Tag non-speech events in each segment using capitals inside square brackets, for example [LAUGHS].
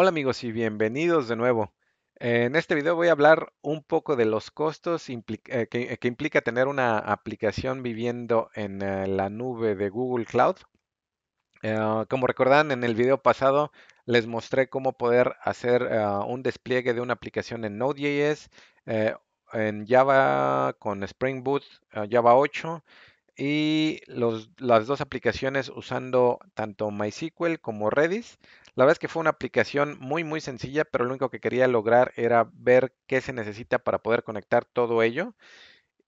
Hola amigos y bienvenidos de nuevo. En este video voy a hablar un poco de los costos eh, que, implica tener una aplicación viviendo en eh, la nube de Google Cloud. Eh, como recordarán, en el video pasado les mostré cómo poder hacer un despliegue de una aplicación en Node.js, en Java con Spring Boot, Java 8 y las dos aplicaciones usando tanto MySQL como Redis. La verdad es que fue una aplicación muy, muy sencilla, pero lo único que quería lograr era ver qué se necesita para poder conectar todo ello.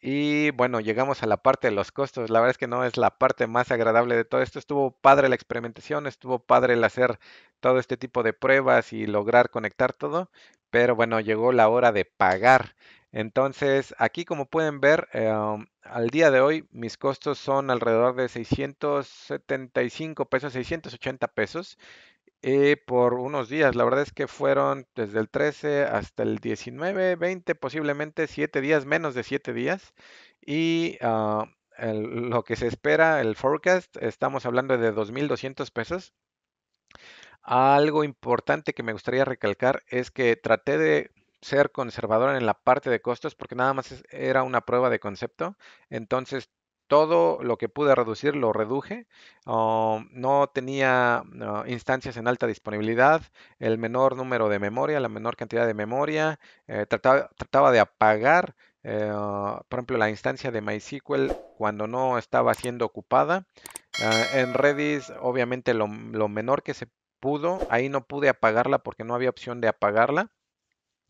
Y bueno, llegamos a la parte de los costos. La verdad es que no es la parte más agradable de todo esto. Estuvo padre la experimentación, estuvo padre el hacer todo este tipo de pruebas y lograr conectar todo. Pero bueno, llegó la hora de pagar. Entonces, aquí como pueden ver, em, al día de hoy mis costos son alrededor de 675 pesos, 680 pesos. Y por unos días, la verdad es que fueron desde el 13 hasta el 19, 20, posiblemente 7 días, menos de 7 días. Y ah, lo que se espera, el forecast, estamos hablando de 2.200 pesos. Algo importante que me gustaría recalcar es que traté de ser conservador en la parte de costos porque nada más era una prueba de concepto. Entonces todo lo que pude reducir lo reduje. Um, no tenía uh, instancias en alta disponibilidad, el menor número de memoria, la menor cantidad de memoria. Eh, trataba, de apagar, eh, uh, por ejemplo, la instancia de MySQL cuando no estaba siendo ocupada. Eh, en Redis, obviamente, lo, menor que se pudo, ahí no pude apagarla porque no había opción de apagarla.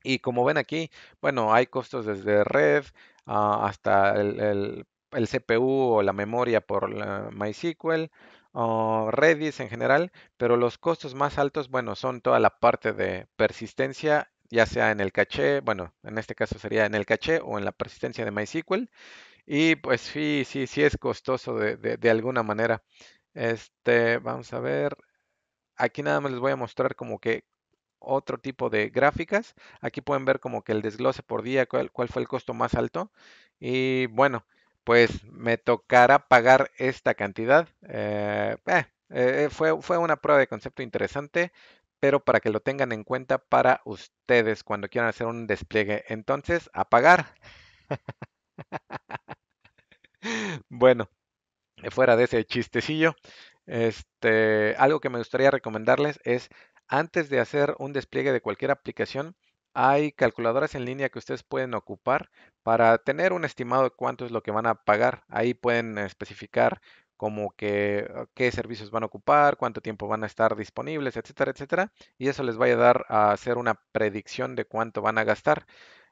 Y como ven aquí, bueno, hay costos desde red ah, hasta el, el CPU o la memoria por MySQL o Redis en general, pero los costos más altos, bueno, son toda la parte de persistencia, ya sea en el caché, bueno, en este caso sería en el caché o en la persistencia de MySQL. Y pues sí, sí, sí es costoso de, alguna manera. Este, vamos a ver. Aquí nada más les voy a mostrar como que otro tipo de gráficas. Aquí pueden ver como que el desglose por día, cuál, cuál fue el costo más alto. Y bueno, pues me tocará pagar esta cantidad. Eh, eh, eh, fue, una prueba de concepto interesante, pero para que lo tengan en cuenta para ustedes cuando quieran hacer un despliegue. Entonces, a pagar. [LAUGHS] bueno, fuera de ese chistecillo, este, algo que me gustaría recomendarles es, antes de hacer un despliegue de cualquier aplicación, hay calculadoras en línea que ustedes pueden ocupar para tener un estimado de cuánto es lo que van a pagar. Ahí pueden especificar como que ah, qué servicios van a ocupar, cuánto tiempo van a estar disponibles, etcétera, etcétera. Y eso les va a dar a hacer una predicción de cuánto van a gastar.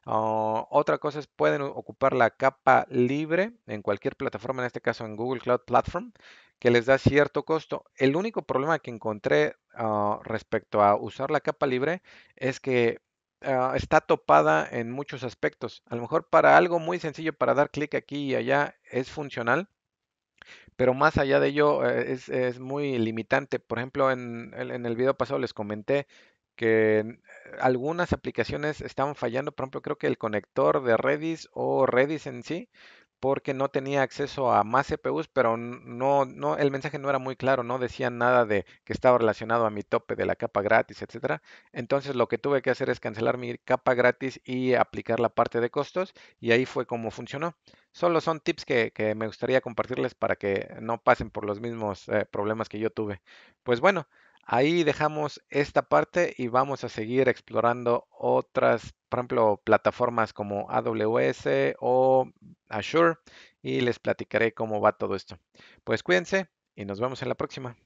Ah, otra cosa es pueden ocupar la capa libre en cualquier plataforma, en este caso en Google Cloud Platform, que les da cierto costo. El único problema que encontré ah, respecto a usar la capa libre es que Ah, está topada en muchos aspectos. A lo mejor para algo muy sencillo, para dar clic aquí y allá, es funcional, pero más allá de ello eh, es, muy limitante. Por ejemplo, en, en, el video pasado les comenté que algunas aplicaciones estaban fallando, por ejemplo, creo que el conector de Redis o Redis en sí porque no tenía acceso a más CPUs, pero no, no, el mensaje no era muy claro, no decía nada de que estaba relacionado a mi tope de la capa gratis, etcétera. Entonces lo que tuve que hacer es cancelar mi capa gratis y aplicar la parte de costos, y ahí fue como funcionó. Solo son tips que, me gustaría compartirles para que no pasen por los mismos eh, problemas que yo tuve. Pues bueno, Ahí dejamos esta parte y vamos a seguir explorando otras, por ejemplo, plataformas como AWS o Azure y les platicaré cómo va todo esto. Pues cuídense y nos vemos en la próxima.